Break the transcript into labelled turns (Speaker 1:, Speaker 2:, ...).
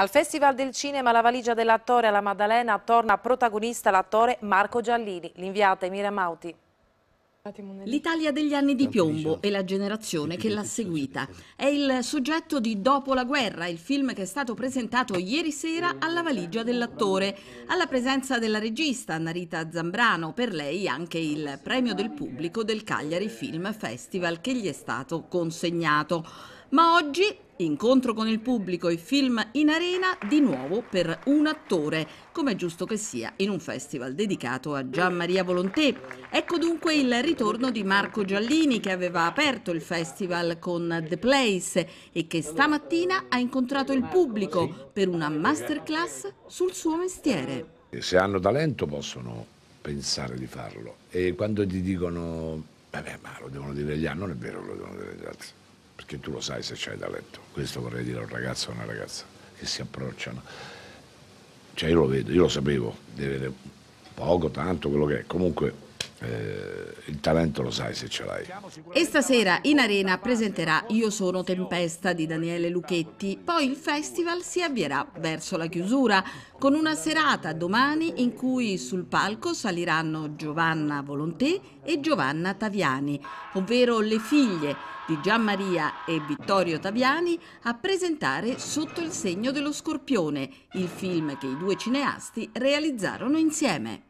Speaker 1: Al Festival del Cinema La valigia dell'attore alla Maddalena torna protagonista l'attore Marco Giallini, l'inviata Emilia Mauti.
Speaker 2: L'Italia degli anni di piombo e la generazione che l'ha seguita. È il soggetto di Dopo la guerra, il film che è stato presentato ieri sera alla valigia dell'attore, alla presenza della regista Narita Zambrano, per lei anche il premio del pubblico del Cagliari Film Festival che gli è stato consegnato. Ma oggi incontro con il pubblico e film in arena di nuovo per un attore, come è giusto che sia in un festival dedicato a Gian Maria Volontè. Ecco dunque il ritorno di Marco Giallini che aveva aperto il festival con The Place e che stamattina ha incontrato il pubblico per una masterclass sul suo mestiere.
Speaker 3: Se hanno talento possono pensare di farlo e quando ti dicono vabbè ma lo devono dire gli altri, non è vero che lo devono dire gli altri perché tu lo sai se c'hai da letto, Questo vorrei dire a un ragazzo o a una ragazza che si approcciano. Cioè io lo vedo, io lo sapevo, poco, tanto, quello che è. Comunque eh, il talento lo sai se ce l'hai.
Speaker 2: E stasera in arena presenterà Io sono Tempesta di Daniele Luchetti. Poi il festival si avvierà verso la chiusura con una serata domani in cui sul palco saliranno Giovanna Volonté e Giovanna Taviani, ovvero le figlie di Gian Maria e Vittorio Taviani a presentare Sotto il segno dello scorpione, il film che i due cineasti realizzarono
Speaker 1: insieme.